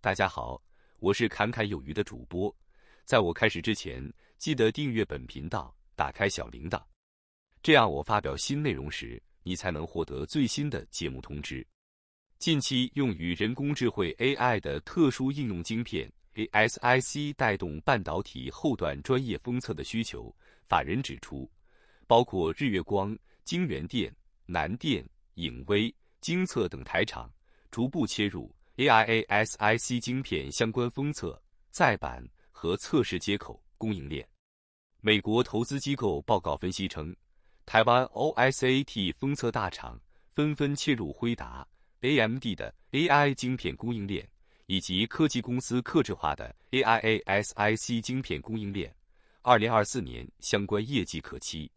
大家好，我是侃侃有余的主播。在我开始之前，记得订阅本频道，打开小铃铛，这样我发表新内容时，你才能获得最新的节目通知。近期用于人工智慧 AI 的特殊应用晶片 ASIC 带动半导体后段专业封测的需求，法人指出，包括日月光、晶圆电、南电、影威、晶测等台厂逐步切入。AIASIC 晶片相关封测、载板和测试接口供应链，美国投资机构报告分析称，台湾 OSAT 封测大厂纷纷切入辉达、AMD 的 AI 晶片供应链，以及科技公司客制化的 AIASIC 晶片供应链，二零二四年相关业绩可期。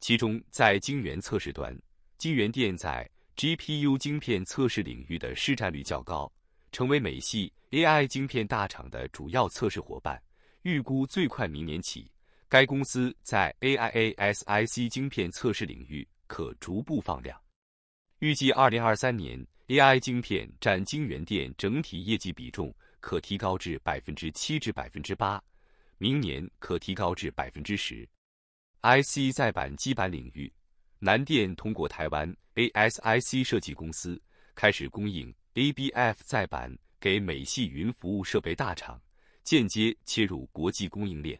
其中，在晶圆测试端，晶圆店在。GPU 晶片测试领域的市占率较高，成为美系 AI 晶片大厂的主要测试伙伴。预估最快明年起，该公司在 AIASIC 晶片测试领域可逐步放量。预计二零二三年 AI 晶片占晶圆店整体业绩比重可提高至百分之七至百分之八，明年可提高至百分之十。IC 在板基板领域。南电通过台湾 ASIC 设计公司开始供应 ABF 再版给美系云服务设备大厂，间接切入国际供应链。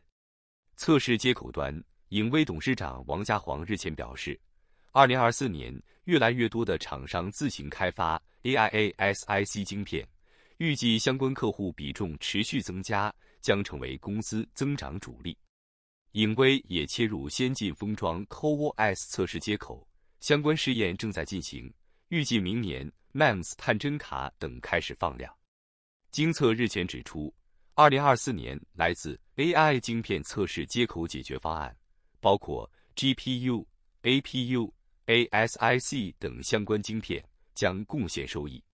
测试接口端，影威董事长王家煌日前表示，二零二四年越来越多的厂商自行开发 AI ASIC 晶片，预计相关客户比重持续增加，将成为公司增长主力。影威也切入先进封装 CoWoS 测试接口，相关试验正在进行，预计明年 MEMS 探针卡等开始放量。经测日前指出，二零二四年来自 AI 晶片测试接口解决方案，包括 GPU、APU、ASIC 等相关晶片将贡献收益。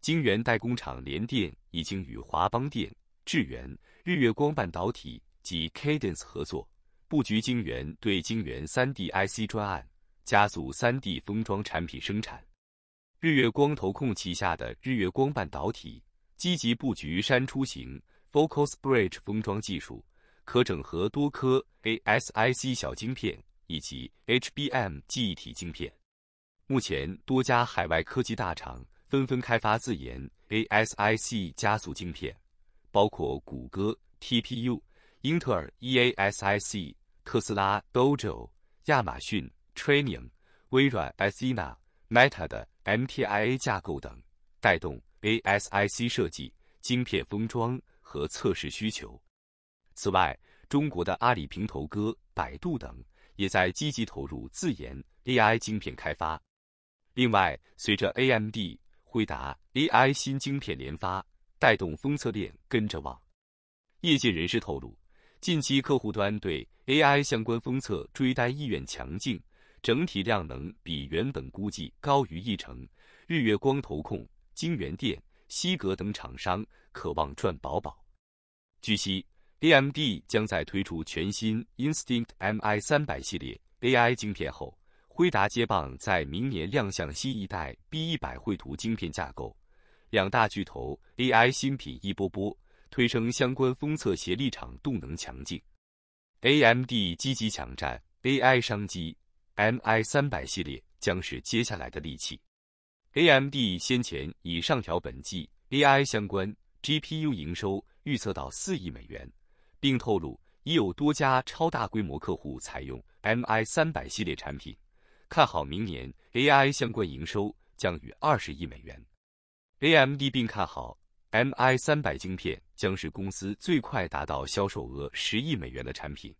晶圆代工厂联电已经与华邦电、智元、日月光半导体及 Cadence 合作。布局晶圆对晶圆三 D IC 专案，加速三 D 封装产品生产。日月光投控旗下的日月光半导体积极布局山出型 Focus Bridge 封装技术，可整合多颗 ASIC 小晶片以及 HBM 记忆体晶片。目前，多家海外科技大厂纷纷开发自研 ASIC 加速晶片，包括谷歌 TPU、英特尔 EASIC。特斯拉、Dojo、亚马逊、Training、微软、Aina、Meta 的 MTIA 架构等，带动 ASIC 设计、晶片封装和测试需求。此外，中国的阿里、平头哥、百度等也在积极投入自研 AI 晶片开发。另外，随着 AMD、辉达 AI 新晶片连发，带动封测链跟着旺。业界人士透露。近期，客户端对 AI 相关封测追单意愿强劲，整体量能比原本估计高于一成。日月光、投控、晶圆电、西格等厂商渴望赚饱饱。据悉，AMD 将在推出全新 Instinct MI 三百系列 AI 晶片后，辉达接棒在明年亮相新一代 B 一百绘图晶片架构。两大巨头 AI 新品一波波。推升相关封测协力场动能强劲，AMD 积极抢占 AI 商机，MI 三百系列将是接下来的利器。AMD 先前已上调本季 AI 相关 GPU 营收预测到四亿美元，并透露已有多家超大规模客户采用 MI 三百系列产品，看好明年 AI 相关营收将逾二十亿美元。AMD 并看好 MI 三百晶片。将是公司最快达到销售额十亿美元的产品。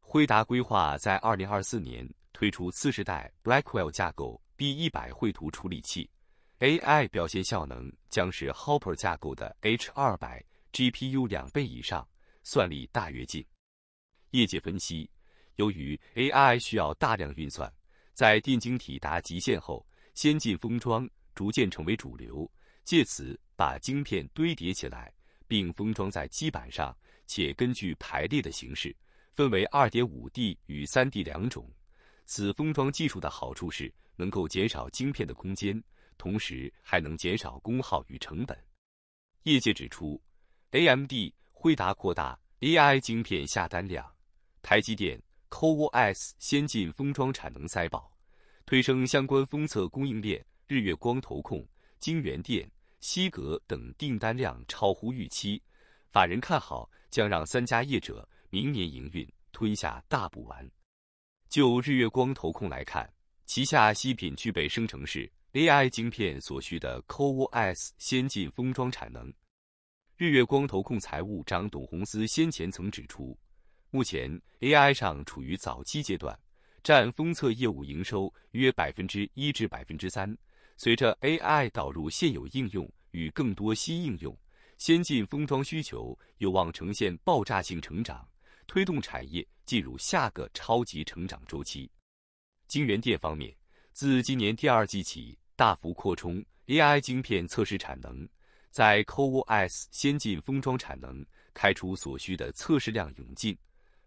辉达规划在二零二四年推出次世代 Blackwell 架构 B 一百绘图处理器，AI 表现效能将是 Hopper 架构的 H 二百 GPU 两倍以上，算力大跃进。业界分析，由于 AI 需要大量运算，在电晶体达极限后，先进封装逐渐成为主流，借此把晶片堆叠起来。并封装在基板上，且根据排列的形式分为二点五 D 与三 D 两种。此封装技术的好处是能够减少晶片的空间，同时还能减少功耗与成本。业界指出，AMD 惠达扩大 AI 晶片下单量，台积电 CoWoS 先进封装产能塞爆，推升相关封测供应链。日月光投控、晶圆电。西格等订单量超乎预期，法人看好将让三家业者明年营运吞下大补丸。就日月光投控来看，旗下西品具备生成式 AI 晶片所需的 CoWoS 先进封装产能。日月光投控财务长董宏思先前曾指出，目前 AI 上处于早期阶段，占封测业务营收约百分之一至百分之三。随着 AI 导入现有应用与更多新应用，先进封装需求有望呈现爆炸性成长，推动产业进入下个超级成长周期。晶圆店方面，自今年第二季起大幅扩充 AI 晶片测试产能，在 CoWoS 先进封装产能开出所需的测试量涌进。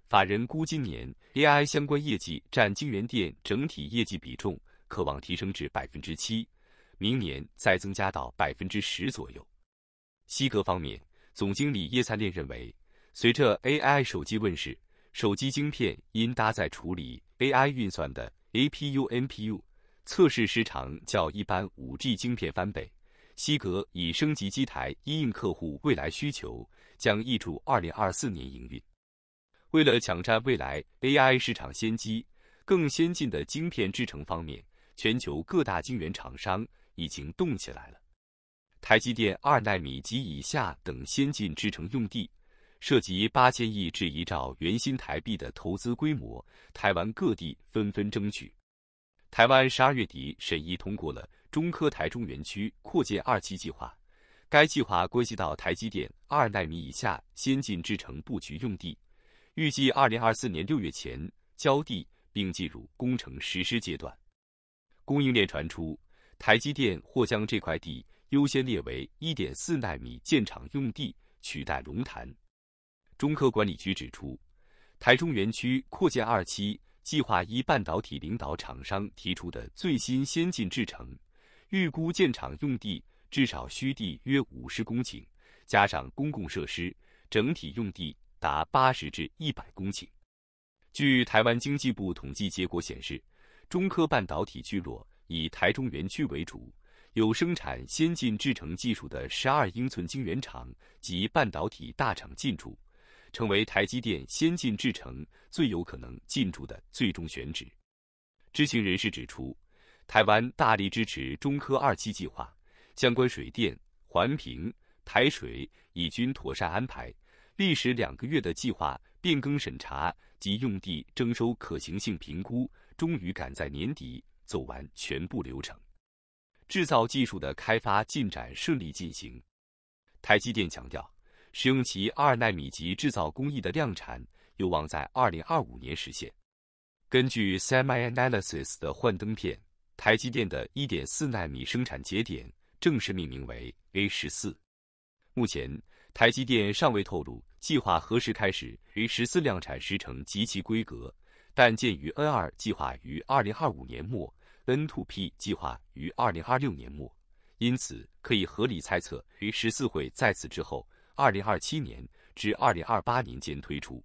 法人估今年 AI 相关业绩占晶圆店整体业绩比重，可望提升至百分之七。明年再增加到百分之十左右。西格方面，总经理叶灿烈认为，随着 AI 手机问世，手机晶片因搭载处理 AI 运算的 APU、NPU，测试时长较一般 5G 晶片翻倍。西格已升级机台，因应客户未来需求，将易主2024年营运。为了抢占未来 AI 市场先机，更先进的晶片制成方面，全球各大晶圆厂商。已经动起来了。台积电二纳米及以下等先进制程用地，涉及八千亿至一兆元新台币的投资规模，台湾各地纷纷争取。台湾十二月底审议通过了中科台中园区扩建二期计划，该计划关系到台积电二纳米以下先进制程布局用地，预计二零二四年六月前交地并进入工程实施阶段。供应链传出。台积电或将这块地优先列为一点四纳米建厂用地，取代龙潭。中科管理局指出，台中园区扩建二期计划，依半导体领导厂商提出的最新先进制程，预估建厂用地至少需地约五十公顷，加上公共设施，整体用地达八十至一百公顷。据台湾经济部统计结果显示，中科半导体聚落。以台中园区为主，有生产先进制程技术的十二英寸晶圆厂及半导体大厂进驻，成为台积电先进制程最有可能进驻的最终选址。知情人士指出，台湾大力支持中科二期计划，相关水电环评、台水已均妥善安排，历时两个月的计划变更审查及用地征收可行性评估，终于赶在年底。走完全部流程，制造技术的开发进展顺利进行。台积电强调，使用其二纳米级制造工艺的量产有望在二零二五年实现。根据 Semi Analysis 的幻灯片，台积电的一点四纳米生产节点正式命名为 A 十四。目前，台积电尚未透露计划何时开始 A 十四量产时程及其规格，但鉴于 N 二计划于二零二五年末。N to P 计划于二零二六年末，因此可以合理猜测于十四会在此之后，二零二七年至二零二八年间推出。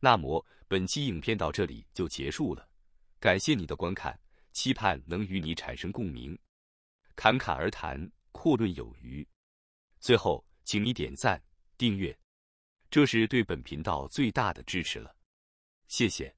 那么本期影片到这里就结束了，感谢你的观看，期盼能与你产生共鸣，侃侃而谈，阔论有余。最后，请你点赞、订阅，这是对本频道最大的支持了，谢谢。